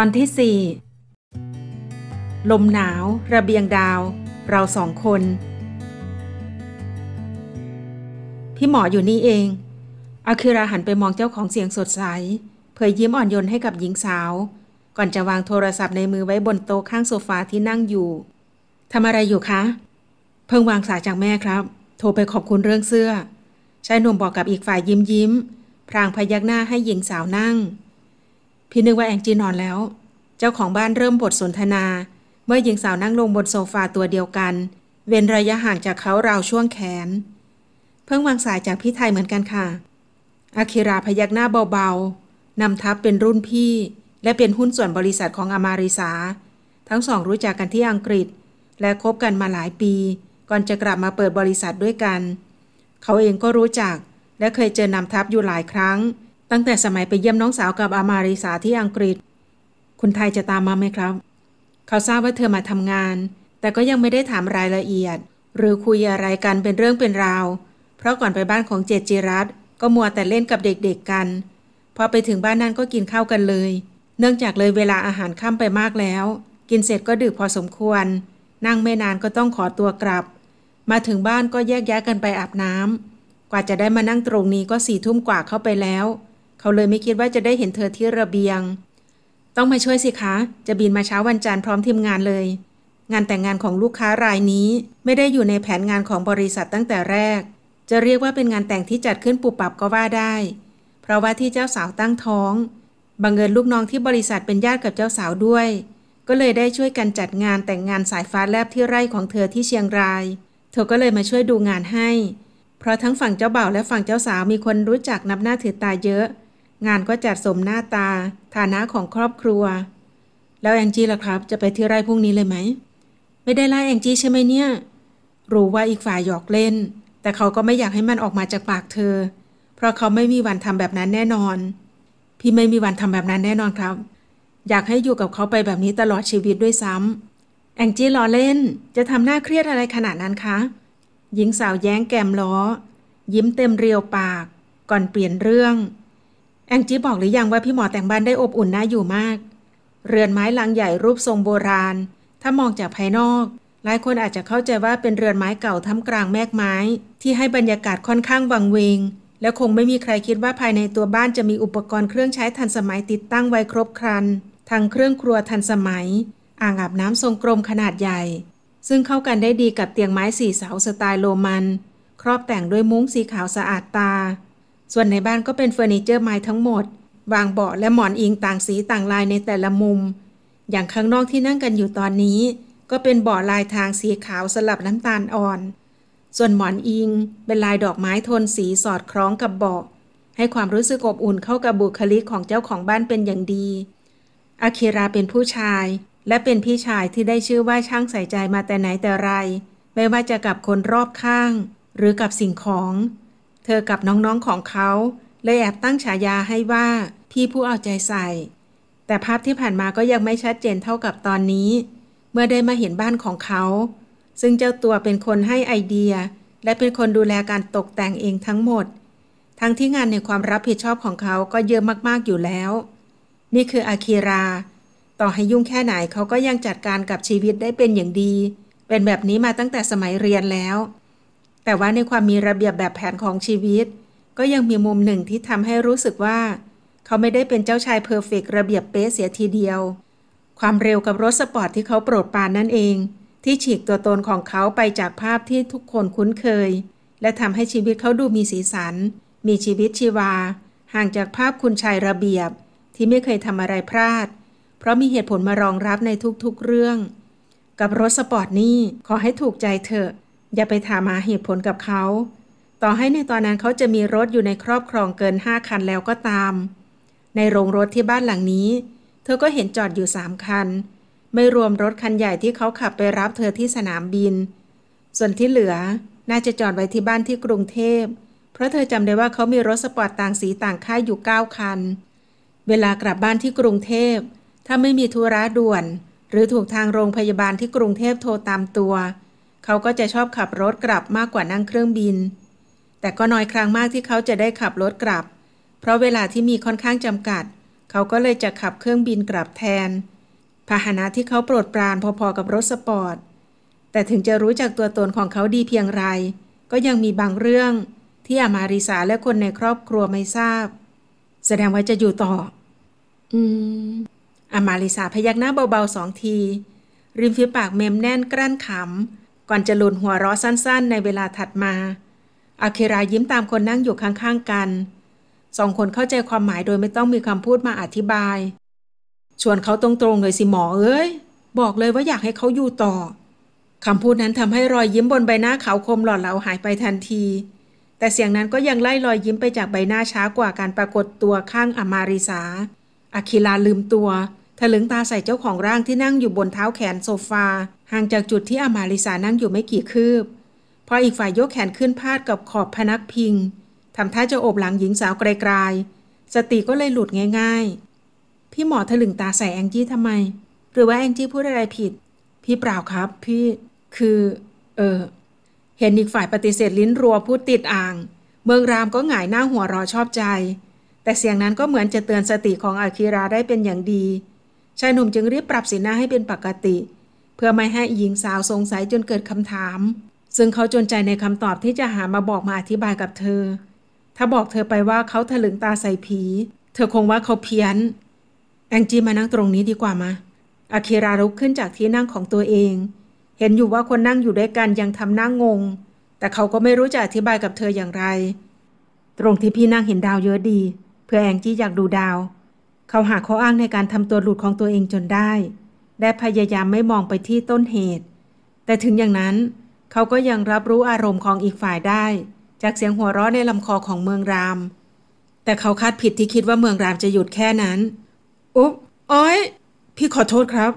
ตอนที่ 4 ลมหนาว ระเบียงดาว เราสองคน พี่หมออยู่นี่เองอาคิราหันไปมองเจ้าของเสียงสดใส เผยยิ้มอ่อนโยนให้กับหญิงสาว ก่อนจะวางโทรศัพท์ในมือไว้บนโต๊ะข้างโซฟาที่นั่งอยู่ทำอะไรอยู่คะ เพิ่งวางสายจากแม่ครับ โทรไปขอบคุณเรื่องเสื้อชายหนุ่มบอกกับอีกฝ่ายยิ้มยิ้มพรางพยักหน้าให้หญิงสาวนั่งพี่นึกว่าแองจีนอนแล้ว เจ้าของบ้านเริ่มบทสนทนา เมื่อหญิงสาวนั่งลงบนโซฟาตัวเดียวกัน เว้นระยะห่างจากเขาราวช่วงแขน เพิ่งวางสายจากพี่ไทยเหมือนกันค่ะอาคิราพยักหน้าเบาๆ นำทัพเป็นรุ่นพี่ และเป็นหุ้นส่วนบริษัทของอามาริสาทั้งสองรู้จักกันที่อังกฤษ และคบกันมาหลายปี ก่อนจะกลับมาเปิดบริษัทด้วยกัน เขาเองก็รู้จักและเคยเจอนำทัพอยู่หลายครั้งตั้งแต่สมัยไปเยี่ยมน้องสาวกับอามาริสาที่อังกฤษ คุณไทยจะตามมาไหมครับ เขาทราบว่าเธอมาทำงาน แต่ก็ยังไม่ได้ถามรายละเอียด หรือคุยอะไรกันเป็นเรื่องเป็นราว เพราะก่อนไปบ้านของเจจิรัตก็มัวแต่เล่นกับเด็กๆกัน พอไปถึงบ้านนั้นก็กินข้าวกันเลย เนื่องจากเลยเวลาอาหารค่ำไปมากแล้ว กินเสร็จก็ดึกพอสมควร นั่งไม่นานก็ต้องขอตัวกลับ มาถึงบ้านก็แยกย้ายกันไปอาบน้ำ กว่าจะได้มานั่งตรงนี้ก็สี่ทุ่มกว่าเข้าไปแล้วเขาเลยไม่คิดว่าจะได้เห็นเธอที่ระเบียง ต้องมาช่วยสิคะ จะบินมาเช้าวันจันทร์พร้อมทีมงานเลย งานแต่งงานของลูกค้ารายนี้ไม่ได้อยู่ในแผนงานของบริษัทตั้งแต่แรก จะเรียกว่าเป็นงานแต่งที่จัดขึ้นปุบปับก็ว่าได้ เพราะว่าที่เจ้าสาวตั้งท้อง บังเอิญลูกน้องที่บริษัทเป็นญาติกับเจ้าสาวด้วย ก็เลยได้ช่วยกันจัดงานแต่งงานสายฟ้าแลบที่ไร่ของเธอที่เชียงราย เธอก็เลยมาช่วยดูงานให้ เพราะทั้งฝั่งเจ้าบ่าวและฝั่งเจ้าสาวมีคนรู้จักนับหน้าถือตาเยอะงานก็จัดสมหน้าตา ฐานะของครอบครัว แล้วแองจี้ล่ะครับจะไปที่ไร่พรุ่งนี้เลยไหม ไม่ได้ไล่แองจี้ใช่ไหมเนี่ย รู้ว่าอีกฝ่ายหยอกเล่น แต่เขาก็ไม่อยากให้มันออกมาจากปากเธอ เพราะเขาไม่มีวันทำแบบนั้นแน่นอน พี่ไม่มีวันทำแบบนั้นแน่นอนครับ อยากให้อยู่กับเขาไปแบบนี้ตลอดชีวิตด้วยซ้ำ แองจี้ล้อเล่นจะทำหน้าเครียดอะไรขนาดนั้นคะหญิงสาวแย้งแกมล้อ ยิ้มเต็มเรียวปาก ก่อนเปลี่ยนเรื่องแองจี้บอกหรือยังว่าพี่หมอแต่งบ้านได้อบอุ่นน่าอยู่มาก เรือนไม้หลังใหญ่รูปทรงโบราณ ถ้ามองจากภายนอก หลายคนอาจจะเข้าใจว่าเป็นเรือนไม้เก่าท่ามกลางแมกไม้ ที่ให้บรรยากาศค่อนข้างวังเวง และคงไม่มีใครคิดว่าภายในตัวบ้านจะมีอุปกรณ์เครื่องใช้ทันสมัยติดตั้งไว้ครบครัน ทั้งเครื่องครัวทันสมัย อ่างอาบน้ำทรงกลมขนาดใหญ่ ซึ่งเข้ากันได้ดีกับเตียงไม้สี่เสา สไตล์โรมัน ครอบแต่งด้วยมุ้งสีขาวสะอาดตาส่วนในบ้านก็เป็นเฟอร์นิเจอร์ไม้ทั้งหมด วางเบาะ และหมอนอิงต่างสีต่างลายในแต่ละมุม อย่างข้างนอกที่นั่งกันอยู่ตอนนี้ ก็เป็นเบาะลายทางสีขาวสลับน้ำตาลอ่อน ส่วนหมอนอิงเป็นลายดอกไม้โทนสีสอดคล้องกับเบาะ ให้ความรู้สึกอบอุ่นเข้ากับบุคลิกของเจ้าของบ้านเป็นอย่างดีอาคิราเป็นผู้ชาย และเป็นพี่ชายที่ได้ชื่อว่าช่างใส่ใจมาแต่ไหนแต่ไร ไม่ว่าจะกับคนรอบข้าง หรือกับสิ่งของเธอกับน้องๆของเขา เลยแอบตั้งฉายาให้ว่าพี่ผู้เอาใจใส่ แต่ภาพที่ผ่านมาก็ยังไม่ชัดเจนเท่ากับตอนนี้ เมื่อได้มาเห็นบ้านของเขา ซึ่งเจ้าตัวเป็นคนให้ไอเดีย และเป็นคนดูแลการตกแต่งเองทั้งหมด ทั้งที่งานในความรับผิดชอบของเขา ก็เยอะมากๆอยู่แล้ว นี่คืออาคีราต่อให้ยุ่งแค่ไหนเขาก็ยังจัดการกับชีวิตได้เป็นอย่างดี เป็นแบบนี้มาตั้งแต่สมัยเรียนแล้วแต่ว่าในความมีระเบียบแบบแผนของชีวิต ก็ยังมีมุมหนึ่งที่ทำให้รู้สึกว่า เขาไม่ได้เป็นเจ้าชายเพอร์เฟกระเบียบเป๊ะเสียทีเดียว ความเร็วกับรถสปอร์ตที่เขาโปรดปานนั่นเอง ที่ฉีกตัวตนของเขาไปจากภาพที่ทุกคนคุ้นเคย และทำให้ชีวิตเขาดูมีสีสัน มีชีวิตชีวา ห่างจากภาพคุณชายระเบียบ ที่ไม่เคยทำอะไรพลาด เพราะมีเหตุผลมารองรับในทุกๆ เรื่อง กับรถสปอร์ตนี่ขอให้ถูกใจเถอะอย่าไปถามหาเหตุผลกับเขา ต่อให้ในตอนนั้นเขาจะมีรถอยู่ในครอบครองเกินห้าคันแล้วก็ตาม ในโรงรถที่บ้านหลังนี้ เธอก็เห็นจอดอยู่สามคัน ไม่รวมรถคันใหญ่ที่เขาขับไปรับเธอที่สนามบิน ส่วนที่เหลือน่าจะจอดไว้ที่บ้านที่กรุงเทพ เพราะเธอจำได้ว่าเขามีรถสปอร์ตต่างสีต่างค่ายอยู่เก้าคัน เวลากลับบ้านที่กรุงเทพถ้าไม่มีธุระด่วน หรือถูกทางโรงพยาบาลที่กรุงเทพโทรตามตัวเขาก็จะชอบขับรถกลับมากกว่านั่งเครื่องบิน แต่ก็น้อยครั้งมากที่เขาจะได้ขับรถกลับ เพราะเวลาที่มีค่อนข้างจำกัด เขาก็เลยจะขับเครื่องบินกลับแทน พาหนะที่เขาโปรดปรานพอ ๆ กับรถสปอร์ต แต่ถึงจะรู้จักตัวตนของเขาดีเพียงไร ก็ยังมีบางเรื่องที่อามาริสาและคนในครอบครัวไม่ทราบ แสดงว่าจะอยู่ต่อ อืมอามาริสาพยักหน้าเบาๆสองที ริมฝีปากเมมแน่นกลั้นขำก่อนจะลุนหัวรรอนสั้นๆ ในเวลาถัดมาอาเครายิ้มตามคนนั่งอยู่ข้าง ๆกัน สองคนเข้าใจความหมายโดยไม่ต้องมีคำพูดมาอธิบาย ชวนเขาตรงๆเลยสิหมอเอ้ย บอกเลยว่าอยากให้เขาอยู่ต่อคำพูดนั้นทำให้รอยยิ้มบนใบหน้าเขาคมหลอดเหลาหายไปทันที แต่เสียงนั้นก็ยังไล่รอยยิ้มไปจากใบหน้าช้ากว่าการปรากฏตัวข้างอมาริสาอาคิลาลืมตัวถลึงตาใส่เจ้าของร่างที่นั่งอยู่บนเท้าแขนโซฟาห่างจากจุดที่อามาลิสานั่งอยู่ไม่กี่คืบ พออีกฝ่ายยกแขนขึ้นพาดกับขอบพนักพิง ทำท่าจะโอบหลังหญิงสาวไกลๆ สติก็เลยหลุดง่ายๆ พี่หมอถลึงตาใส่แองจี้ทำไม หรือว่าแองจี้พูดอะไรผิด พี่เปล่าครับพี่ คือ เออ เห็นอีกฝ่ายปฏิเสธลิ้นรัวพูดติดอ่าง เมืองรามก็หงายหน้าหัวรอชอบใจ แต่เสียงนั้นก็เหมือนจะเตือนสติของอาคิราได้เป็นอย่างดี ชายหนุ่มจึงรีบปรับสีหน้าให้เป็นปกติเเพื่อไม่ให้หญิงสาวสงสัยจนเกิดคำถาม ซึ่งเขาจนใจในคำตอบที่จะหามาบอกมาอธิบายกับเธอ ถ้าบอกเธอไปว่าเขาถลึงตาใส่ผี เธอคงว่าเขาเพี้ยน แองจีมานั่งตรงนี้ดีกว่ามาอาคิราลุกขึ้นจากที่นั่งของตัวเอง เห็นอยู่ว่าคนนั่งอยู่ด้วยกันยังทำหน้างง แต่เขาก็ไม่รู้จะอธิบายกับเธออย่างไร ตรงที่พี่นั่งเห็นดาวเยอะดี เพื่อแองจี้อยากดูดาว เขาหาข้ออ้างในการทำตัวหลุดของตัวเองจนได้และพยายามไม่มองไปที่ต้นเหตุ แต่ถึงอย่างนั้น เขาก็ยังรับรู้อารมณ์ของอีกฝ่ายได้ จากเสียงหัวเราะในลำคอของเมืองราม แต่เขาคาดผิดที่คิดว่าเมืองรามจะหยุดแค่นั้น อุ๊บอ้อย พี่ขอโทษครับ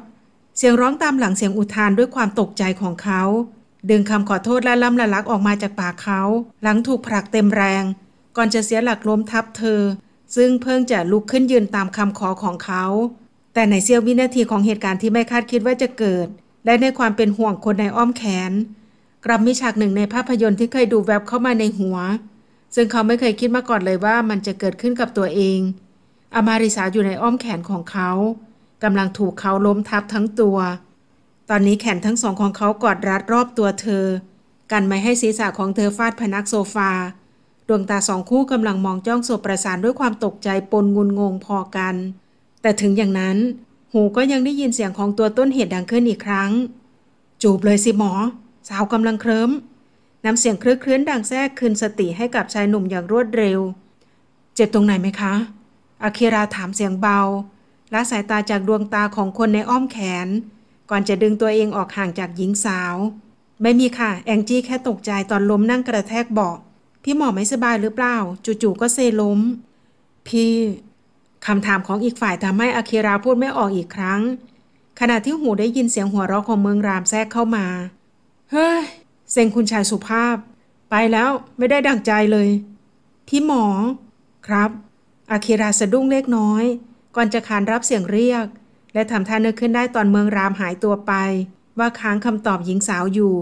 เสียงร้องตามหลังเสียงอุทานด้วยความตกใจของเขา ดึงคำขอโทษและล่ำละลักออกมาจากปากเขา หลังถูกผลักเต็มแรง ก่อนจะเสียหลักล้มทับเธอ ซึ่งเพิ่งจะลุกขึ้นยืนตามคำขอของเขาแต่ในเสี้ยววินาทีของเหตุการณ์ที่ไม่คาดคิดว่าจะเกิด และในความเป็นห่วงคนในอ้อมแขนกลับมีฉากหนึ่งในภาพยนตร์ที่เคยดูแวบเข้ามาในหัว ซึ่งเขาไม่เคยคิดมาก่อนเลยว่ามันจะเกิดขึ้นกับตัวเองอามาริสาอยู่ในอ้อมแขนของเขา กำลังถูกเขาล้มทับทั้งตัว ตอนนี้แขนทั้งสองของเขากอดรัดรอบตัวเธอ กันไม่ให้ศีรษะของเธอฟาดพนักโซฟา ดวงตาสองคู่กำลังมองจ้องโซประสานด้วยความตกใจปนงุนงงพอกันแต่ถึงอย่างนั้นหูก็ยังได้ยินเสียงของตัวต้นเหตุดังขึ้นอีกครั้ง จูบเลยสิหมอ สาวกำลังเคลิ้ม น้ำเสียงเคลื้อนดังแทรกคืนสติให้กับชายหนุ่มอย่างรวดเร็ว เจ็บตรงไหนไหมคะอาคิราถามเสียงเบาละสายตาจากดวงตาของคนในอ้อมแขน ก่อนจะดึงตัวเองออกห่างจากหญิงสาว ไม่มีค่ะ แองจี้แค่ตกใจตอนล้มนั่งกระแทกเบาะพี่หมอไม่สบายหรือเปล่าจู่ๆก็เซล้มพี่คำถามของอีกฝ่ายทำให้อาคีราพูดไม่ออกอีกครั้ง ขณะที่หูได้ยินเสียงหัวเราะของเมืองรามแทรกเข้ามาเฮ้ยเซยงคุณชายสุภาพ ไปแล้วไม่ได้ดังใจเลยพี่หมอครับอาคีราสะดุ้งเล็กน้อย ก่อนจะคานรับเสียงเรียก และทำท่านึกขึ้นได้ตอนเมืองรามหายตัวไป ว่าค้างคำตอบหญิงสาวอยู่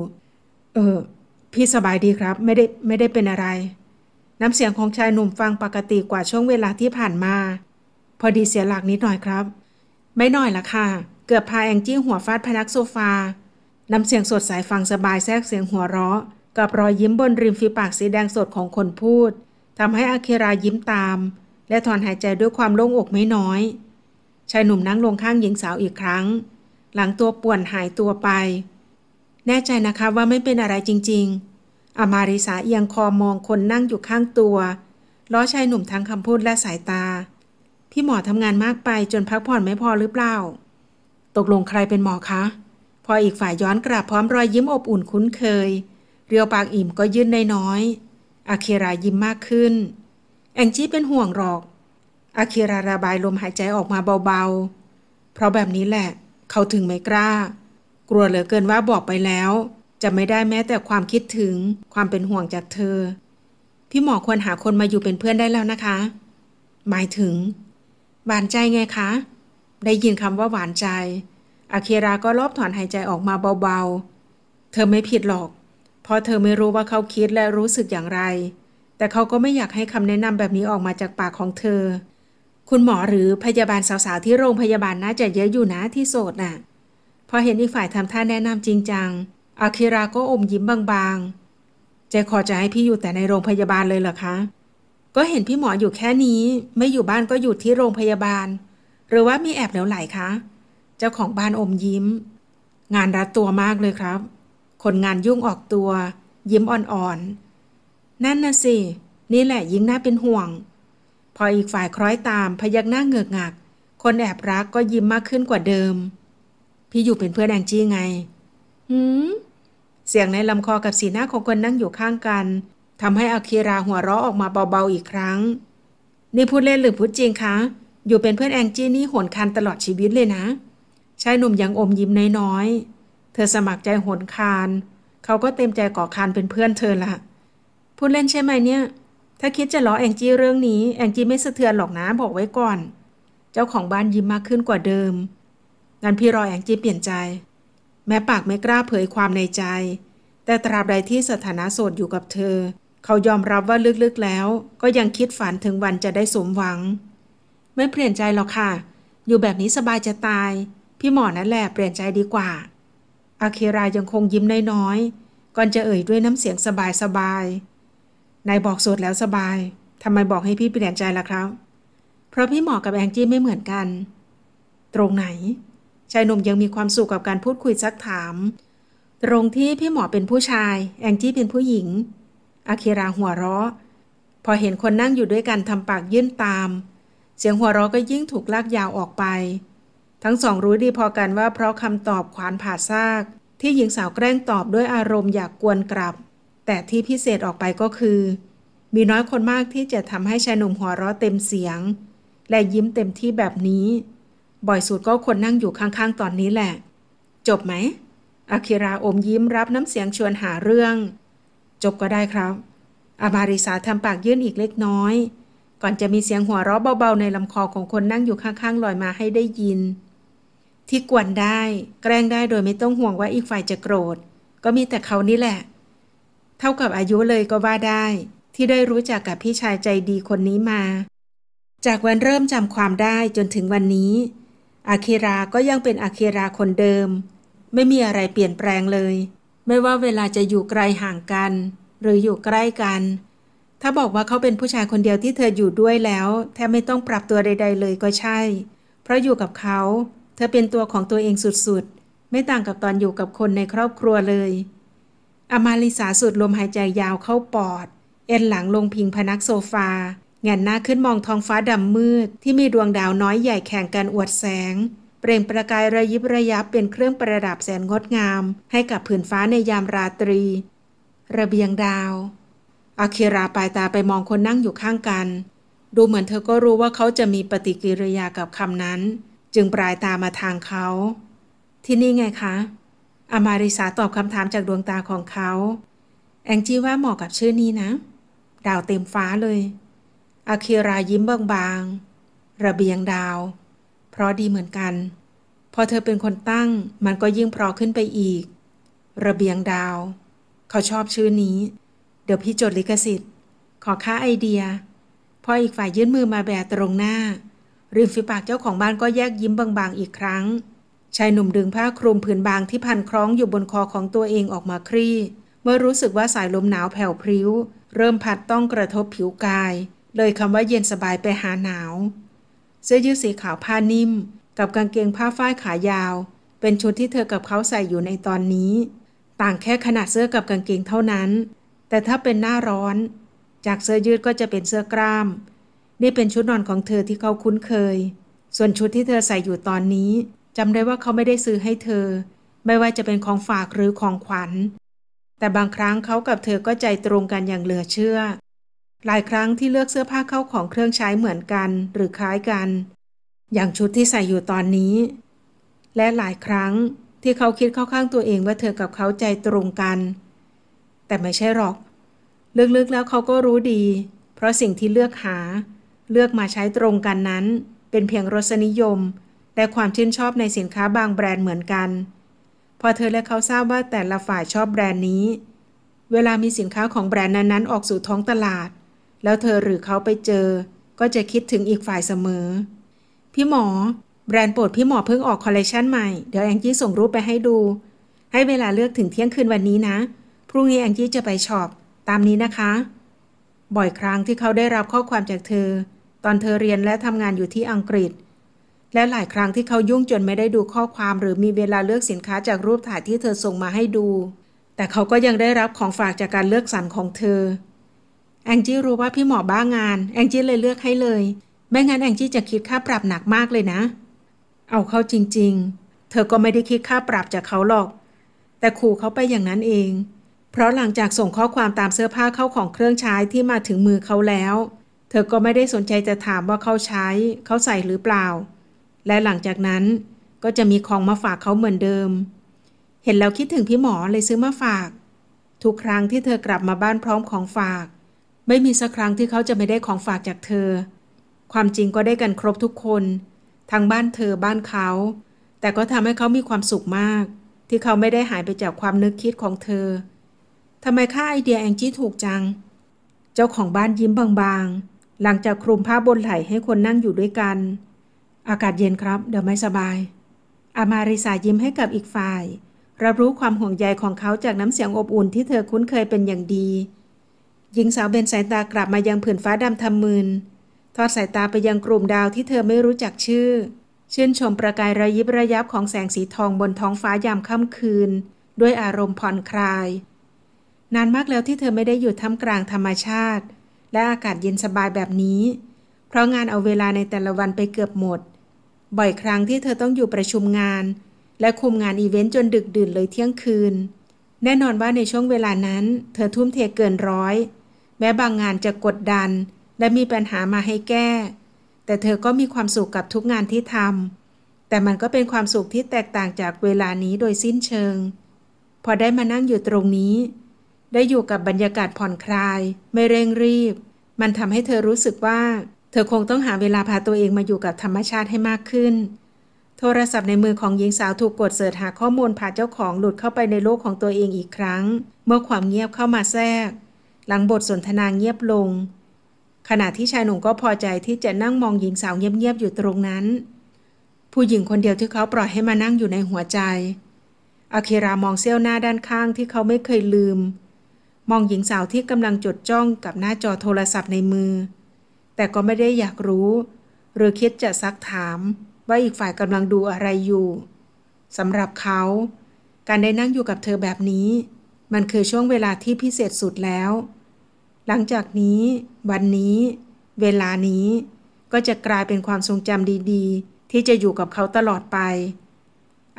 เออพี่สบายดีครับไม่ได้ไม่ได้เป็นอะไร น้ำเสียงของชายหนุ่มฟังปกติกว่าช่วงเวลาที่ผ่านมาพอดีเสียหลักนิดหน่อยครับ ไม่น้อยละค่ะ เกือบพาแองจี้หัวฟาดพนักโซฟา น้ำเสียงสดใสฟังสบายแทรกเสียงหัวเราะกับรอยยิ้มบนริมฝีปากสีแดงสดของคนพูดทำให้อาเครายิ้มตาม และถอนหายใจด้วยความโล่งอกไม่น้อย ชายหนุ่มนั่งลงข้างหญิงสาวอีกครั้ง หลังตัวป่วนหายตัวไป แน่ใจนะคะว่าไม่เป็นอะไรจริง ๆ อมาริสาเอียงคอมองคนนั่งอยู่ข้างตัวล้อชายหนุ่มทั้งคำพูดและสายตาพี่หมอทำงานมากไปจนพักผ่อนไม่พอหรือเปล่า ตกลงใครเป็นหมอคะ พออีกฝ่ายย้อนกลับพร้อมรอยยิ้มอบอุ่นคุ้นเคย เรียวปากอิ่มก็ยื่นในน้อยอาคิรายิ้มมากขึ้น แองจี้เป็นห่วงหรอก อาคิราระบายลมหายใจออกมาเบาๆ เพราะแบบนี้แหละ เขาถึงไม่กล้า กลัวเหลือเกินว่าบอกไปแล้ว จะไม่ได้แม้แต่ความคิดถึงความเป็นห่วงจากเธอ พี่หมอควรหาคนมาอยู่เป็นเพื่อนได้แล้วนะคะ หมายถึงหวานใจไงคะ ได้ยินคำว่าหวานใจอาเคราก็รอบถอนหายใจออกมาเบาๆเธอไม่ผิดหรอกเพราะเธอไม่รู้ว่าเขาคิดและรู้สึกอย่างไร แต่เขาก็ไม่อยากให้คำแนะนำแบบนี้ออกมาจากปากของเธอ คุณหมอหรือพยาบาลสาวๆที่โรงพยาบาลน่าจะเยอะอยู่นะที่โสดน่ะพอเห็นอีกฝ่ายทำท่าแนะนำจริงจังอาเคราก็อมยิ้มบางๆใจขอจะให้พี่อยู่แต่ในโรงพยาบาลเลยเหรอคะก็เห็นพี่หมออยู่แค่นี้ ไม่อยู่บ้านก็อยู่ที่โรงพยาบาล หรือว่ามีแอบเหลวไหลคะ เจ้าของบ้านอมยิ้ม งานรัดตัวมากเลยครับ คนงานยุ่งออกตัว ยิ้มอ่อนๆ นั่นนะสิ นี่แหละยิ่งน่าเป็นห่วง พออีกฝ่ายคล้อยตาม พยักหน้าเงือกงัก คนแอบรักก็ยิ้มมากขึ้นกว่าเดิม พี่อยู่เป็นเพื่อนแองจี้ไงหืมเสียงในลำคอกับสีหน้าของคนนั่งอยู่ข้างกันทำให้อาคีราหัวเราะออกมาเบาๆอีกครั้ง นี่พูดเล่นหรือพูดจริงคะ อยู่เป็นเพื่อนแองจี้นี่โหนคันตลอดชีวิตเลยนะ ชายหนุ่มยังอมยิ้มน้อยๆเธอสมัครใจโหนคานเขาก็เต็มใจก่อคานเป็นเพื่อนเธอละพูดเล่นใช่ไหมเนี่ย ถ้าคิดจะล้อแองจี้เรื่องนี้ แองจี้ไม่สะเทือนหรอกนะบอกไว้ก่อน เจ้าของบ้านยิ้มมากขึ้นกว่าเดิมงั้นพี่รอแองจี้เปลี่ยนใจ แม้ปากไม่กล้าเผยความในใจ แต่ตราบใดที่สถานะโสดอยู่กับเธอเขายอมรับว่าลึกๆแล้วก็ยังคิดฝันถึงวันจะได้สมหวัง ไม่เปลี่ยนใจหรอกค่ะ อยู่แบบนี้สบายจะตายพี่หมอนั่นแหละเปลี่ยนใจดีกว่าอาเครายังคงยิ้มน้อย ๆ ก่อนจะเอ่ยด้วยน้ำเสียงสบายๆนายบอกสดแล้วสบายทำไมบอกให้พี่เปลี่ยนใจล่ะครับเพราะพี่หมอกับแองจี้ไม่เหมือนกัน ตรงไหนชายหนุ่มยังมีความสุขกับการพูดคุยซักถาม ตรงที่พี่หมอเป็นผู้ชาย แองจี้เป็นผู้หญิงอาคีราหัวเราะ พอเห็นคนนั่งอยู่ด้วยกันทำปากยื่นตาม เสียงหัวเราะก็ยิ่งถูกลากยาวออกไป ทั้งสองรู้ดีพอกันว่าเพราะคำตอบขวานผ่าซาก ที่หญิงสาวแกล้งตอบด้วยอารมณ์อยากกวนกลับ แต่ที่พิเศษออกไปก็คือ มีน้อยคนมากที่จะทำให้ชายหนุ่มหัวเราะเต็มเสียง และยิ้มเต็มที่แบบนี้ บ่อยสุดก็คนนั่งอยู่ข้างๆ ตอนนี้แหละ จบไหมอาคิราอมยิ้มรับน้ำเสียงชวนหาเรื่องจบก็ได้ครับอามาริสาทำปากยื่นอีกเล็กน้อย ก่อนจะมีเสียงหัวเราะเบาๆ ในลำคอของคนนั่งอยู่ข้างๆลอยมาให้ได้ยิน ที่กวนได้แกล้งได้โดยไม่ต้องห่วงว่าอีกฝ่ายจะโกรธ ก็มีแต่เขานี่แหละ เท่ากับอายุเลยก็ว่าได้ ที่ได้รู้จักกับพี่ชายใจดีคนนี้มา จากวันเริ่มจำความได้จนถึงวันนี้ อาเครา ก็ยังเป็นอาเคราคนเดิม ไม่มีอะไรเปลี่ยนแปลงเลยไม่ว่าเวลาจะอยู่ไกลห่างกันหรืออยู่ใกล้กัน ถ้าบอกว่าเขาเป็นผู้ชายคนเดียวที่เธออยู่ด้วยแล้วแทบไม่ต้องปรับตัวใดๆเลยก็ใช่ เพราะอยู่กับเขาเธอเป็นตัวของตัวเองสุดๆไม่ต่างกับตอนอยู่กับคนในครอบครัวเลย อมาลิสาสุดลมหายใจยาวเข้าปอดเอ็นหลังลงพิงพนักโซฟาแงนหน้าขึ้นมองท้องฟ้าดำมืดที่มีดวงดาวน้อยใหญ่แข่งกันอวดแสงเปล่งประกายระยิบระยับเป็นเครื่องประดับแสนงดงาม ให้กับผืนฟ้าในยามราตรี ระเบียงดาวอาคีราปลายตาไปมองคนนั่งอยู่ข้างกัน ดูเหมือนเธอก็รู้ว่าเขาจะมีปฏิกิริยากับคำนั้น จึงปลายตามาทางเขา ที่นี่ไงคะอามาริสาตอบคำถามจากดวงตาของเขา แองจี้ว่าเหมาะกับชื่อนี้นะ ดาวเต็มฟ้าเลยอาคีรายิ้มบางๆระเบียงดาวเพราะดีเหมือนกัน พอเธอเป็นคนตั้ง มันก็ยิ่งเพราะขึ้นไปอีก ระเบียงดาวเขาชอบชื่อนี้เดี๋ยวพี่จดลิขสิทธิ์ ขอค่าไอเดียพออีกฝ่ายยื่นมือมาแบตรงหน้าริมฝีปากเจ้าของบ้านก็แยกยิ้มบางๆ อีกครั้งชายหนุ่มดึงผ้าคลุมผืนบาง ที่พันคล้องอยู่บนคอของตัวเองออกมาคลี่เมื่อรู้สึกว่าสายลมหนาวแผ่วพริ้วเริ่มพัดต้องกระทบผิวกายเลยคำว่าเย็นสบายไปหาหนาวเสื้อยืดสีขาวผ้านิ่มกับกางเกงผ้าฝ้ายขายาว เป็นชุดที่เธอ กับเขาใส่อยู่ในตอนนี้ ต่างแค่ขนาดเสื้อกับกางเกง เท่านั้น แต่ถ้าเป็นหน้าร้อน จากเสื้อยืดก็จะเป็นเสื้อกล้าม นี่เป็นชุดนอนของเธอที่เขาคุ้นเคย ส่วนชุดที่เธอใส่อยู่ตอนนี้จำได้ว่าเขาไม่ได้ซื้อให้เธอ ไม่ว่าจะเป็นของฝากหรือของขวัญ แต่บางครั้งเขากับเธอก็ใจตรงกันอย่างเหลือเชื่อหลายครั้งที่เลือกเสื้อผ้าเข้าของเครื่องใช้เหมือนกันหรือคล้ายกัน อย่างชุดที่ใส่อยู่ตอนนี้ และหลายครั้งที่เขาคิดเข้าข้างตัวเองว่าเธอกับเขาใจตรงกัน แต่ไม่ใช่หรอก ลึกๆแล้วเขาก็รู้ดี เพราะสิ่งที่เลือกหา เลือกมาใช้ตรงกันนั้น เป็นเพียงรสนิยม และความชื่นชอบในสินค้าบางแบรนด์เหมือนกัน พอเธอและเขาทราบว่าแต่ละฝ่ายชอบแบรนด์นี้ เวลามีสินค้าของแบรนด์นั้นๆออกสู่ท้องตลาดแล้วเธอหรือเขาไปเจอก็จะคิดถึงอีกฝ่ายเสมอพี่หมอ แบรนด์โปรดพี่หมอเพิ่งออกคอลเลคชันใหม่เดี๋ยวแองจี้ส่งรูปไปให้ดู ให้เวลาเลือกถึงเที่ยงคืนวันนี้นะพรุ่งนี้แองจี้จะไปช็อปตามนี้นะคะ บ่อยครั้งที่เขาได้รับข้อความจากเธอ ตอนเธอเรียนและทำงานอยู่ที่อังกฤษ และหลายครั้งที่เขายุ่งจนไม่ได้ดูข้อความ หรือมีเวลาเลือกสินค้าจากรูปถ่ายที่เธอส่งมาให้ดู แต่เขาก็ยังได้รับของฝากจากการเลือกสรรของเธอแองจี้รู้ว่าพี่หมอ บ้างาน แองจี้เลยเลือกให้เลย ไม่งั้นแองจี้จะคิดค่าปรับหนักมากเลยนะ เอาเข้าจริงๆ เธอก็ไม่ได้คิดค่าปรับจากเขาหรอก แต่ขู่เขาไปอย่างนั้นเอง เพราะหลังจากส่งข้อความตามเสื้อผ้าเข้าของเครื่องใช้ที่มาถึงมือเขาแล้ว เธอก็ไม่ได้สนใจจะถามว่าเขาใช้เขาใส่หรือเปล่า และหลังจากนั้นก็จะมีของมาฝากเขาเหมือนเดิม เห็นแล้วคิดถึงพี่หมอเลยซื้อมาฝาก ทุกครั้งที่เธอกลับมาบ้านพร้อมของฝากไม่มีสักครั้งที่เขาจะไม่ได้ของฝากจากเธอ ความจริงก็ได้กันครบทุกคน ทั้งบ้านเธอบ้านเขา แต่ก็ทำให้เขามีความสุขมาก ที่เขาไม่ได้หายไปจากความนึกคิดของเธอ ทำไมค่าไอเดียแองจี้ถูกจัง เจ้าของบ้านยิ้มบางๆ หลังจากคลุมผ้าบนไหล่ให้คนนั่งอยู่ด้วยกัน อากาศเย็นครับเดี๋ยวไม่สบาย อามาริสายิ้มให้กับอีกฝ่าย รับรู้ความห่วงใยของเขาจากน้ำเสียงอบอุ่นที่เธอคุ้นเคยเป็นอย่างดีหญิงสาวเบนสายตากลับมายังผืนฟ้าดำทำมืน ทอดสายตาไปยังกลุ่มดาวที่เธอไม่รู้จักชื่อ เชื่นชมประกายระยิบระยับของแสงสีทองบนท้องฟ้ายามค่ำคืน ด้วยอารมณ์ผ่อนคลาย นานมากแล้วที่เธอไม่ได้อยู่ท่ามกลางธรรมชาติ และอากาศเย็นสบายแบบนี้ เพราะงานเอาเวลาในแต่ละวันไปเกือบหมด บ่อยครั้งที่เธอต้องอยู่ประชุมงาน และคุมงานอีเวนต์จนดึกดื่นเลยเที่ยงคืน แน่นอนว่าในช่วงเวลานั้นเธอทุ่มเทเกินร้อยแม้บางงานจะกดดัน และมีปัญหามาให้แก้ แต่เธอก็มีความสุขกับทุกงานที่ทำ แต่มันก็เป็นความสุขที่แตกต่างจากเวลานี้โดยสิ้นเชิง พอได้มานั่งอยู่ตรงนี้ ได้อยู่กับบรรยากาศผ่อนคลาย ไม่เร่งรีบ มันทำให้เธอรู้สึกว่า เธอคงต้องหาเวลาพาตัวเองมาอยู่กับธรรมชาติให้มากขึ้น โทรศัพท์ในมือของหญิงสาวถูกกดเสิร์ชหาข้อมูลผ่าเจ้าของหลุดเข้าไปในโลกของตัวเองอีกครั้ง เมื่อความเงียบเข้ามาแทรกหลังบทสนทนาเงียบลง ขณะที่ชายหนุ่มก็พอใจที่จะนั่งมองหญิงสาวเงียบ ๆ อยู่ตรงนั้น ผู้หญิงคนเดียวที่เขาปล่อยให้มานั่งอยู่ในหัวใจอาครามองเซี่ยวหน้าด้านข้างที่เขาไม่เคยลืม มองหญิงสาวที่กำลังจดจ้องกับหน้าจอโทรศัพท์ในมือ แต่ก็ไม่ได้อยากรู้ หรือคิดจะซักถามว่าอีกฝ่ายกำลังดูอะไรอยู่ สำหรับเขา การได้นั่งอยู่กับเธอแบบนี้ มันคือช่วงเวลาที่พิเศษสุดแล้วหลังจากนี้ วันนี้ เวลานี้ก็จะกลายเป็นความทรงจำดี ๆ ที่จะอยู่กับเขาตลอดไป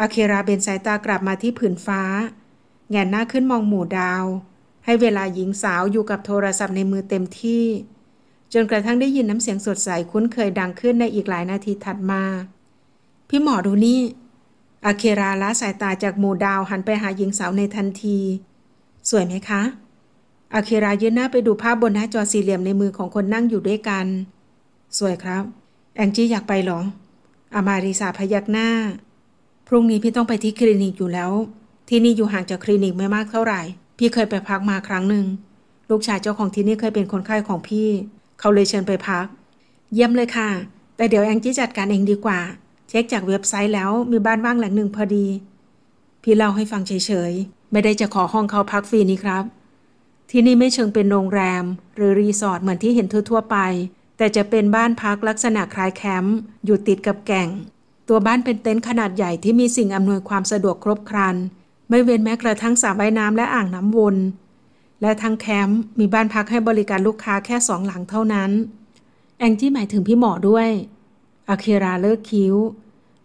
อาเคราเบนสายตากลับมาที่ผืนฟ้าแงนหน้าขึ้นมองหมู่ดาว ให้เวลาหญิงสาวอยู่กับโทรศัพท์ในมือเต็มที่ จนกระทั่งได้ยินน้ำเสียงสดใสคุ้นเคยดังขึ้นในอีกหลายนาทีถัดมา พี่หมอดูนี่อาเคราละสายตาจากหมู่ดาวหันไปหาหญิงสาวในทันที สวยไหมคะอาเครายืนหน้าไปดูภาพบนหน้าจอสี่เหลี่ยมในมือของคนนั่งอยู่ด้วยกัน สวยครับ แองจี้อยากไปหรออามาริสาพยักหน้า พรุ่งนี้พี่ต้องไปที่คลินิกอยู่แล้ว ที่นี่อยู่ห่างจากคลินิกไม่มากเท่าไหร่ พี่เคยไปพักมาครั้งหนึ่งลูกชายเจ้าของที่นี่เคยเป็นคนไข้ของพี่ เขาเลยเชิญไปพัก เยี่ยมเลยค่ะ แต่เดี๋ยวแองจี้จัดการเองดีกว่า เช็คจากเว็บไซต์แล้วมีบ้านว่างหลังหนึ่งพอดี พี่เล่าให้ฟังเฉยๆ ไม่ได้จะขอห้องเขาพักฟรีนี้ครับที่นี่ไม่เชิงเป็นโรงแรมหรือรีสอร์ทเหมือนที่เห็นทั่วๆไป แต่จะเป็นบ้านพักลักษณะคล้ายแคมป์อยู่ติดกับแก่ง ตัวบ้านเป็นเต็นท์ขนาดใหญ่ที่มีสิ่งอำนวยความสะดวกครบครันไม่เว้นแม้กระทั่งสระว่ายน้ำและอ่างน้ำวนและทางแคมป์มีบ้านพักให้บริการลูกค้าแค่สองหลังเท่านั้นแองจี้หมายถึงพี่หมอด้วยอาเคราเลิกคิ้ว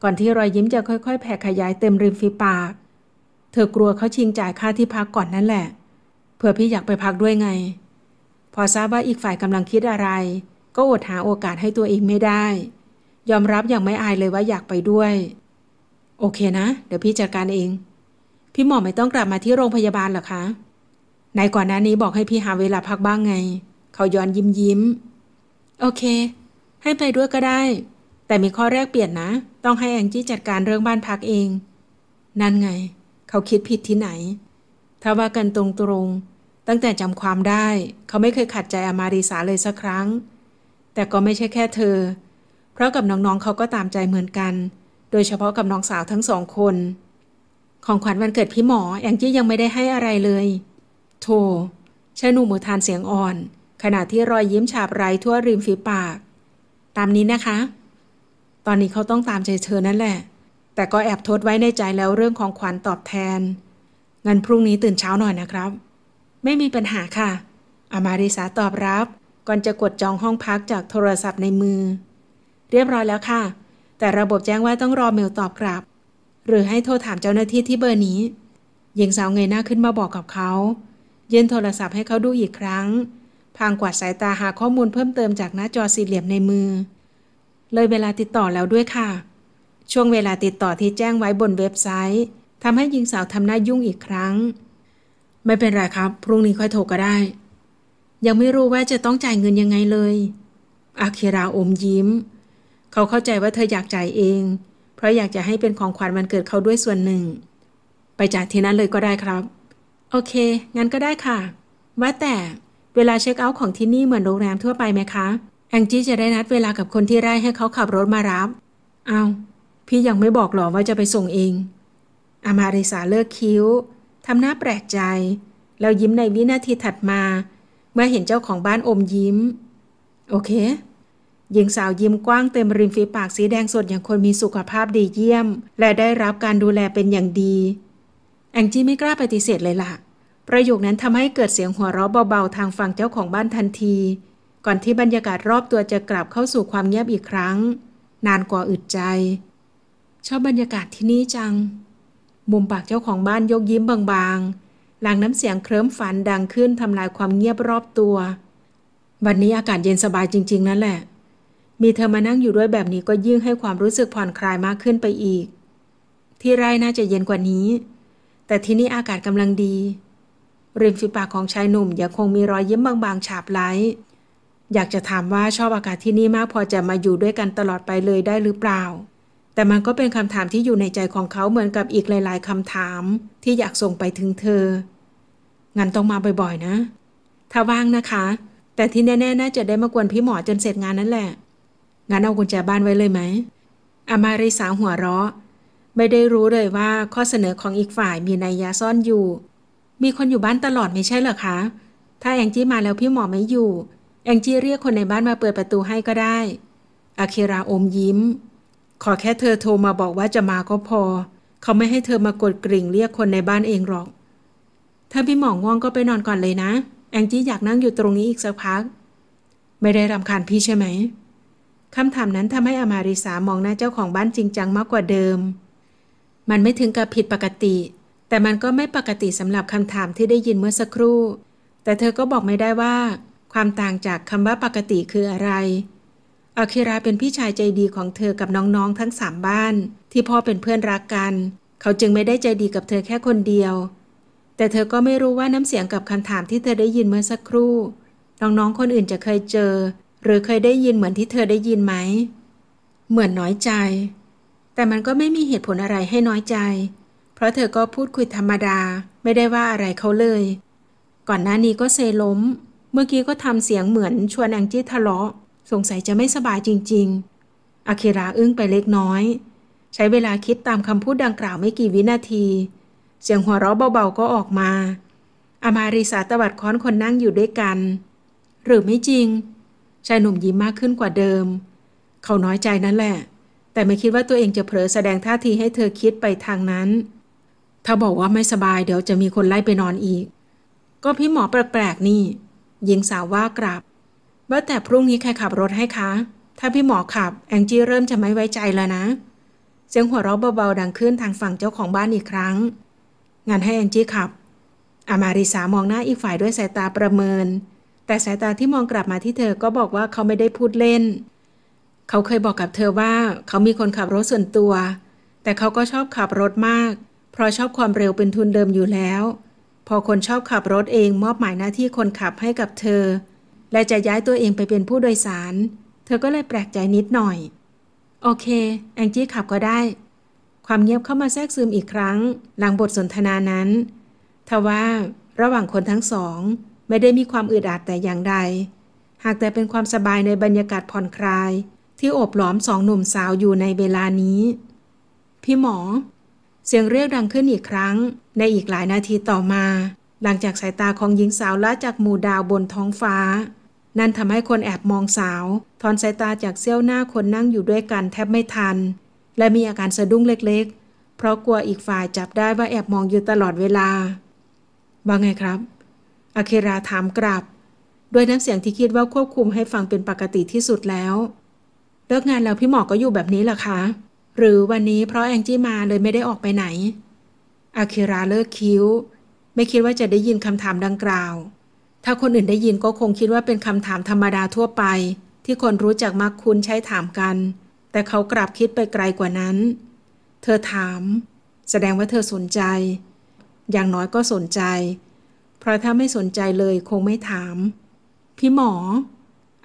ก่อนที่รอยยิ้มจะค่อยๆแผ่ขยายเต็มริมฝีปาก เธอกลัวเขาชิงจ่ายค่าที่พักก่อนนั่นแหละผื่อพี่อยากไปพักด้วยไง พอทราบว่าอีกฝ่ายกำลังคิดอะไร ก็อดหาโอกาสให้ตัวเองไม่ได้ ยอมรับอย่างไม่อายเลยว่าอยากไปด้วย โอเคนะ เดี๋ยวพี่จัดการเอง พี่หมอไม่ต้องกลับมาที่โรงพยาบาลหรอคะนายก่อนหน้านี้บอกให้พี่หาเวลาพักบ้างไง เขาย้อนยิ้มยิ้ม โอเค ให้ไปด้วยก็ได้ แต่มีข้อแรกเปลี่ยนนะ ต้องให้แองจี้จัดการเรื่องบ้านพักเอง นั่นไง เขาคิดผิดที่ไหน ถ้าว่ากันตรงตรงตั้งแต่จำความได้เขาไม่เคยขัดใจอามารีสาเลยสักครั้ง แต่ก็ไม่ใช่แค่เธอ เพราะกับน้องๆเขาก็ตามใจเหมือนกัน โดยเฉพาะกับน้องสาวทั้งสองคน ของขวัญวันเกิดพี่หมอแองจี้ยังไม่ได้ให้อะไรเลยโธ่ชาหนุ่มทานเสียงอ่อน ขณะที่รอยยิ้มฉาบไรทั่วริมฝีปาก ตามนี้นะคะ ตอนนี้เขาต้องตามใจเธอนั่นแหละ แต่ก็แอบทดไว้ในใจแล้วเรื่องของขวัญตอบแทนงั้นพรุ่งนี้ตื่นเช้าหน่อยนะครับไม่มีปัญหาค่ะอามาริสาตอบรับ ก่อนจะกดจองห้องพักจากโทรศัพท์ในมือ เรียบร้อยแล้วค่ะ แต่ระบบแจ้งว่าต้องรอเมลตอบกลับ หรือให้โทรถามเจ้าหน้าที่ที่เบอร์นี้ หญิงสาวเงยหน้าขึ้นมาบอกกับเขา เยื่นโทรศัพท์ให้เขาดูอีกครั้ง พางกวาดสายตาหาข้อมูลเพิ่มเติมจากหน้าจอสี่เหลี่ยมในมือ เลยเวลาติดต่อแล้วด้วยค่ะ ช่วงเวลาติดต่อที่แจ้งไว้บนเว็บไซต์ทำให้หญิงสาวทำหน้ายุ่งอีกครั้งไม่เป็นไรครับ พรุ่งนี้ค่อยโทรก็ได้ ยังไม่รู้ว่าจะต้องจ่ายเงินยังไงเลย อาคิราอมยิ้ม เขาเข้าใจว่าเธออยากจ่ายเอง เพราะอยากจะให้เป็นของขวัญวันเกิดเขาด้วยส่วนหนึ่ง ไปจ่ายที่นั้นเลยก็ได้ครับ โอเค งั้นก็ได้ค่ะ ว่าแต่ เวลาเช็คเอาท์ของที่นี่เหมือนโรงแรมทั่วไปไหมคะ แองจี้จะได้นัดเวลากับคนที่ไร่ให้เขาขับรถมารับ เอา พี่ยังไม่บอกหรอว่าจะไปส่งเองอามาริสาเลิกคิ้วทำหน้าแปลกใจ แล้วยิ้มในวินาทีถัดมา เมื่อเห็นเจ้าของบ้านอมยิ้ม โอเคหญิงสาวยิ้มกว้างเต็มริมฝีปากสีแดงสด อย่างคนมีสุขภาพดีเยี่ยม และได้รับการดูแลเป็นอย่างดี แองจี้ไม่กล้าปฏิเสธเลยละ่ะ ประโยคนั้นทำให้เกิดเสียงหัวเราะเบาๆ ทางฝั่งเจ้าของบ้านทันที ก่อนที่บรรยากาศรอบตัวจะกลับเข้าสู่ความเงียบอีกครั้ง นานกว่าอึดใจ ชอบบรรยากาศที่นี่จังมุมปากเจ้าของบ้านยกยิ้มบางๆ หลังน้ำเสียงเคลิ้มฝันดังขึ้นทำลายความเงียบรอบตัว วันนี้อากาศเย็นสบายจริงๆนั่นแหละ มีเธอมานั่งอยู่ด้วยแบบนี้ก็ยิ่งให้ความรู้สึกผ่อนคลายมากขึ้นไปอีก ที่ไร่น่าจะเย็นกว่านี้ แต่ที่นี่อากาศกำลังดี ริมฝีปากของชายหนุ่มยังคงมีรอยยิ้มบางๆฉาบไล้อยากจะถามว่าชอบอากาศที่นี่มากพอจะมาอยู่ด้วยกันตลอดไปเลยได้หรือเปล่าแต่มันก็เป็นคำถามที่อยู่ในใจของเขาเหมือนกับอีกหลาย ๆ คำถามที่อยากส่งไปถึงเธอ งั้นต้องมาบ่อย ๆ นะ ถ้าว่างนะคะ แต่ที่แน่ ๆน่าจะได้มากวนพี่หมอจนเสร็จงานนั่นแหละงั้นเอากุญแจบ้านไว้เลยไหมอามาริสาหัวเราะ ไม่ได้รู้เลยว่าข้อเสนอของอีกฝ่ายมีนัยยะซ่อนอยู่ มีคนอยู่บ้านตลอดไม่ใช่เหรอคะ ถ้าแองจี้มาแล้วพี่หมอไม่อยู่ แองจี้เรียกคนในบ้านมาเปิดประตูให้ก็ได้อาเคราอมยิ้มขอแค่เธอโทรมาบอกว่าจะมาก็พอ เขาไม่ให้เธอมากดกริ่งเรียกคนในบ้านเองหรอก ถ้าพี่หมองง่วงก็ไปนอนก่อนเลยนะ แองจี้อยากนั่งอยู่ตรงนี้อีกสักพัก ไม่ได้รำคาญพี่ใช่ไหมคำถามนั้นทำให้อมาริสามองหน้าเจ้าของบ้านจริงจังมากกว่าเดิม มันไม่ถึงกับผิดปกติ แต่มันก็ไม่ปกติสำหรับคำถามที่ได้ยินเมื่อสักครู่ แต่เธอก็บอกไม่ได้ว่า ความต่างจากคำว่าปกติคืออะไรอาคิระเป็นพี่ชายใจดีของเธอกับน้องๆทั้งสามบ้าน ที่พ่อเป็นเพื่อนรักกัน เขาจึงไม่ได้ใจดีกับเธอแค่คนเดียว แต่เธอก็ไม่รู้ว่าน้ำเสียงกับคำถามที่เธอได้ยินเมื่อสักครู่ น้องๆคนอื่นจะเคยเจอ หรือเคยได้ยินเหมือนที่เธอได้ยินไหม เหมือนน้อยใจ แต่มันก็ไม่มีเหตุผลอะไรให้น้อยใจ เพราะเธอก็พูดคุยธรรมดาไม่ได้ว่าอะไรเขาเลย ก่อนหน้านี้ก็เซล้ม เมื่อกี้ก็ทำเสียงเหมือนชวนแองจี้ทะเลาะสงสัยจะไม่สบายจริงๆอาเคระอึ้งไปเล็กน้อย ใช้เวลาคิดตามคำพูดดังกล่าวไม่กี่วินาที เสียงหัวเราะเบาๆก็ออกมาอามาริสาตวัดค้อนคนนั่งอยู่ด้วยกัน หรือไม่จริง ชายหนุ่มยิ้มมากขึ้นกว่าเดิม เขาน้อยใจนั่นแหละ แต่ไม่คิดว่าตัวเองจะเผลอแสดงท่าทีให้เธอคิดไปทางนั้น ถ้าบอกว่าไม่สบายเดี๋ยวจะมีคนไล่ไปนอนอีก ก็พี่หมอแปลกๆนี่หญิงสาวว่ากลับว่าแต่พรุ่งนี้ใครขับรถให้คะ ถ้าพี่หมอขับ แองจี้เริ่มจะไม่ไว้ใจแล้วนะ เสียงหัวเราะเบา ๆ ดังขึ้นทางฝั่งเจ้าของบ้านอีกครั้ง งานให้แองจี้ขับอามาริสา มองหน้าอีกฝ่ายด้วยสายตาประเมิน แต่สายตาที่มองกลับมาที่เธอก็บอกว่าเขาไม่ได้พูดเล่น เขาเคยบอกกับเธอว่าเขามีคนขับรถส่วนตัว แต่เขาก็ชอบขับรถมาก เพราะชอบความเร็วเป็นทุนเดิมอยู่แล้ว พอคนชอบขับรถเองมอบหมายหน้าที่คนขับให้กับเธอและจะย้ายตัวเองไปเป็นผู้โดยสาร เธอก็เลยแปลกใจนิดหน่อย โอเค แองจี้ขับก็ได้ ความเงียบเข้ามาแทรกซึมอีกครั้ง หลังบทสนทนานั้น ทว่าระหว่างคนทั้งสอง ไม่ได้มีความอึดอัดแต่อย่างใด หากแต่เป็นความสบายในบรรยากาศผ่อนคลายที่โอบล้อมสองหนุ่มสาวอยู่ในเวลานี้ พี่หมอ เสียงเรียกดังขึ้นอีกครั้ง ในอีกหลายนาทีต่อมา หลังจากสายตาของหญิงสาวละจากหมู่ดาวบนท้องฟ้านั่นทำให้คนแอบมองสาวถอนสายตาจากเซี่ยวหน้าคนนั่งอยู่ด้วยกันแทบไม่ทัน และมีอาการสะดุ้งเล็ก ๆ เพราะกลัวอีกฝ่ายจับได้ว่าแอบมองอยู่ตลอดเวลา ว่าไงครับอาเคราถามกลับด้วยน้ำเสียงที่คิดว่าควบคุมให้ฟังเป็นปกติที่สุดแล้ว เลิกงานแล้วพี่หมอก็อยู่แบบนี้เหรอคะ หรือวันนี้เพราะแองจี้มาเลยไม่ได้ออกไปไหนอาเคราเลิกคิ้วไม่คิดว่าจะได้ยินคำถามดังกล่าวถ้าคนอื่นได้ยินก็คงคิดว่าเป็นคำถามธรรมดาทั่วไป ที่คนรู้จักมักคุ้นใช้ถามกัน แต่เขากลับคิดไปไกลกว่านั้น เธอถาม แสดงว่าเธอสนใจ อย่างน้อยก็สนใจ เพราะถ้าไม่สนใจเลย คงไม่ถาม พี่หมอ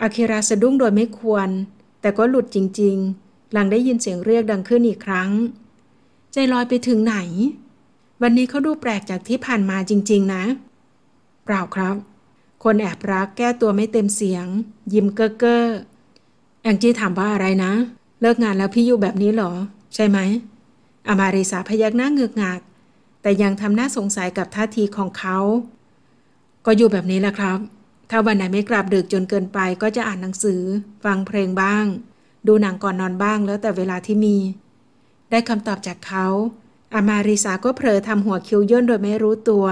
อาคิราสะดุ้งโดยไม่ควร แต่ก็หลุดจริง ๆ หลังได้ยินเสียงเรียกดังขึ้นอีกครั้ง ใจลอยไปถึงไหน วันนี้เขาดูแปลกจากที่ผ่านมาจริง ๆ นะ เปล่าครับคนแอบรักแก้ตัวไม่เต็มเสียง ยิ้มเก้อเก้อแองจี้ถามว่าอะไรนะ เลิกงานแล้วพี่อยู่แบบนี้หรอ ใช่ไหมอามาริสาพยักหน้าเงือกงากแต่ยังทำหน้าสงสัยกับท่าทีของเขา ก็อยู่แบบนี้แหละครับ ถ้าวันไหนไม่กลับดึกจนเกินไปก็จะอ่านหนังสือ ฟังเพลงบ้าง ดูหนังก่อนนอนบ้างแล้วแต่เวลาที่มี ได้คำตอบจากเขาอามาริสาก็เผลอทำหัวคิ้วย่นโดยไม่รู้ตัว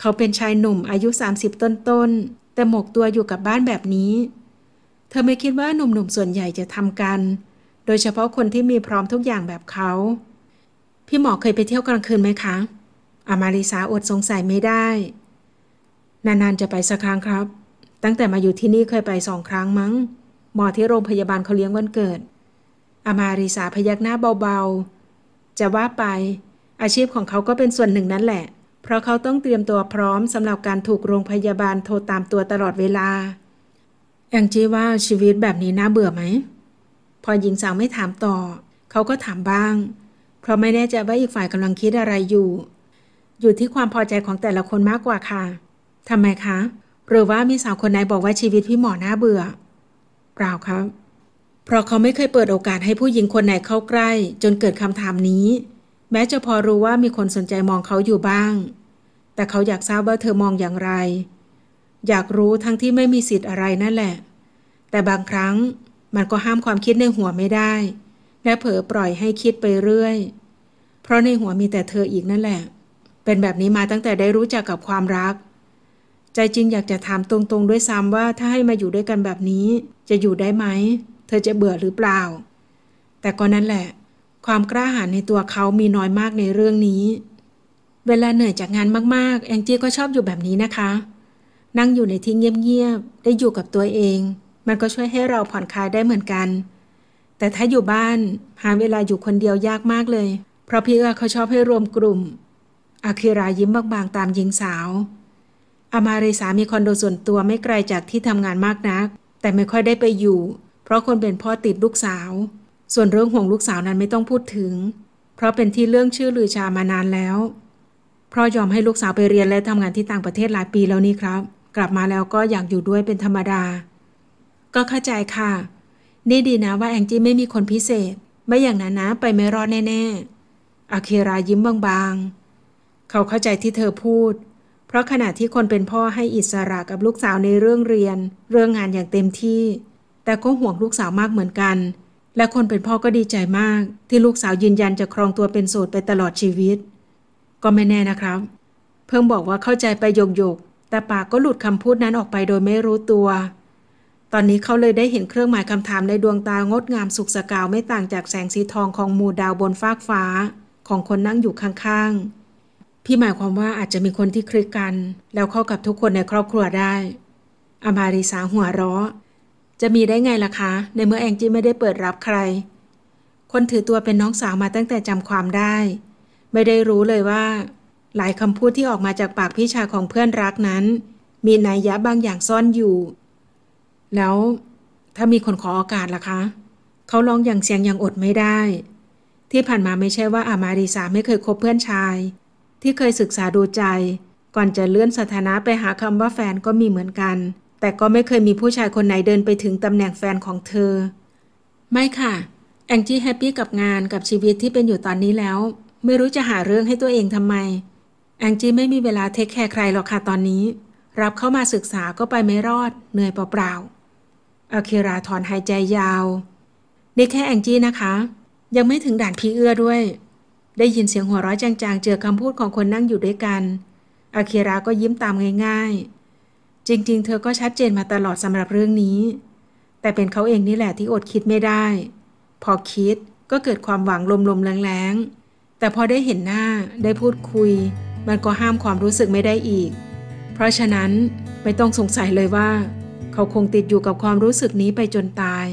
เขาเป็นชายหนุ่มอายุ 30 ต้นๆแต่หมกตัวอยู่กับบ้านแบบนี้ เธอไม่คิดว่าหนุ่มๆส่วนใหญ่จะทำกัน โดยเฉพาะคนที่มีพร้อมทุกอย่างแบบเขา พี่หมอเคยไปเที่ยวกลางคืนไหมคะอามาริสาอดสงสัยไม่ได้ นานๆจะไปสักครั้งครับ ตั้งแต่มาอยู่ที่นี่เคยไปสองครั้งมั้ง หมอที่โรงพยาบาลเขาเลี้ยงวันเกิดอามาริสาพยักหน้าเบาๆ จะว่าไป อาชีพของเขาก็เป็นส่วนหนึ่งนั่นแหละเพราะเขาต้องเตรียมตัวพร้อมสำหรับการถูกโรงพยาบาลโทรตามตัวตลอดเวลาแองจี้ว่าชีวิตแบบนี้น่าเบื่อไหม พอหญิงสาวไม่ถามต่อ เขาก็ถามบ้าง เพราะไม่แน่ใจว่าอีกฝ่ายกำลังคิดอะไรอยู่ อยู่ที่ความพอใจของแต่ละคนมากกว่าค่ะ ทำไมคะหรือว่ามีสาวคนไหนบอกว่าชีวิตพี่หมอน่าเบื่อเปล่าครับ เพราะเขาไม่เคยเปิดโอกาสให้ผู้หญิงคนไหนเข้าใกล้ จนเกิดคำถามนี้แม้จะพอรู้ว่ามีคนสนใจมองเขาอยู่บ้าง แต่เขาอยากทราบว่าเธอมองอย่างไร อยากรู้ทั้งที่ไม่มีสิทธิ์อะไรนั่นแหละ แต่บางครั้งมันก็ห้ามความคิดในหัวไม่ได้ และเผลอปล่อยให้คิดไปเรื่อย เพราะในหัวมีแต่เธออีกนั่นแหละ เป็นแบบนี้มาตั้งแต่ได้รู้จักกับความรัก ใจจริงอยากจะถามตรงๆด้วยซ้ำว่าถ้าให้มาอยู่ด้วยกันแบบนี้ จะอยู่ได้ไหม เธอจะเบื่อหรือเปล่า แต่ก็นั่นแหละความกล้าหาญในตัวเขามีน้อยมากในเรื่องนี้ เวลาเหนื่อยจากงานมากๆ แองจี้ก็ชอบอยู่แบบนี้นะคะ นั่งอยู่ในที่เงียบๆ ได้อยู่กับตัวเอง มันก็ช่วยให้เราผ่อนคลายได้เหมือนกัน แต่ถ้าอยู่บ้าน หาเวลาอยู่คนเดียวยากมากเลย เพราะพี่เอื้อเขาชอบให้รวมกลุ่ม อาคิรายิ้มบางๆตามหญิงสาวอามาริสามีคอนโดส่วนตัวไม่ไกลจากที่ทำงานมากนัก แต่ไม่ค่อยได้ไปอยู่ เพราะคนเป็นพ่อติดลูกสาวส่วนเรื่องห่วงลูกสาวนั้นไม่ต้องพูดถึง เพราะเป็นที่เรื่องชื่อลือชามานานแล้ว เพราะยอมให้ลูกสาวไปเรียนและทำงานที่ต่างประเทศหลายปีแล้วนี่ครับ กลับมาแล้วก็อยากอยู่ด้วยเป็นธรรมดา ก็เข้าใจค่ะ นี่ดีนะว่าแองจี้ไม่มีคนพิเศษ ไม่อย่างนั้นนะไปไม่รอดแน่ ๆ อาเครายิ้มบางๆ เขาเข้าใจที่เธอพูด เพราะขณะที่คนเป็นพ่อให้อิสระกับลูกสาวในเรื่องเรียน เรื่องงานอย่างเต็มที่ แต่ก็ห่วงลูกสาวมากเหมือนกันเและคนเป็นพ่อก็ดีใจมาก ที่ลูกสาวยืนยันจะครองตัวเป็นโสดไปตลอดชีวิต ก็ไม่แน่นะครับ เพิ่งบอกว่าเข้าใจไปโยกโยกแต่ปากก็หลุดคำพูดนั้นออกไปโดยไม่รู้ตัว ตอนนี้เขาเลยได้เห็นเครื่องหมายคำถามในดวงตางดงามสุกสกาวไม่ต่างจากแสงสีทองของมูดาวบนฟากฟ้า ของคนนั่งอยู่ข้างๆ พี่หมายความว่าอาจจะมีคนที่คลิกกัน แล้วเข้ากับทุกคนในครอบครัวได้ อมาริสาหัวเราะจะมีได้ไงล่ะคะ ในเมื่อแองจี้ไม่ได้เปิดรับใคร คนถือตัวเป็นน้องสาวมาตั้งแต่จำความได้ ไม่ได้รู้เลยว่า หลายคำพูดที่ออกมาจากปากพี่ชายของเพื่อนรักนั้น มีนัยยะบางอย่างซ่อนอยู่ แล้ว ถ้ามีคนขอโอกาสล่ะคะ เขาร้องอย่างเสียงอย่างอดไม่ได้ ที่ผ่านมาไม่ใช่ว่าอามารีสาไม่เคยคบเพื่อนชาย ที่เคยศึกษาดูใจ ก่อนจะเลื่อนสถานะไปหาคำว่าแฟนก็มีเหมือนกันแต่ก็ไม่เคยมีผู้ชายคนไหนเดินไปถึงตำแหน่งแฟนของเธอ ไม่ค่ะ แองจี้แฮปปี้กับงานกับชีวิตที่เป็นอยู่ตอนนี้แล้ว ไม่รู้จะหาเรื่องให้ตัวเองทำไม แองจี้ไม่มีเวลาเทคแคร์ใครหรอกค่ะตอนนี้ รับเข้ามาศึกษาก็ไปไม่รอด เหนื่อยเปล่าๆอาคิราถอนหายใจยาวนี่แค่แองจี้นะคะ ยังไม่ถึงด่านพีเอื้อด้วย ได้ยินเสียงหัวเราะจางๆ เจอคำพูดของคนนั่งอยู่ด้วยกันอาคิราก็ยิ้มตามง่าย ๆจริงๆ เธอก็ชัดเจนมาตลอดสำหรับเรื่องนี้ แต่เป็นเขาเองนี่แหละที่อดคิดไม่ได้ พอคิดก็เกิดความหวังลมๆแรงๆ แต่พอได้เห็นหน้าได้พูดคุย มันก็ห้ามความรู้สึกไม่ได้อีก เพราะฉะนั้นไม่ต้องสงสัยเลยว่า เขาคงติดอยู่กับความรู้สึกนี้ไปจนตาย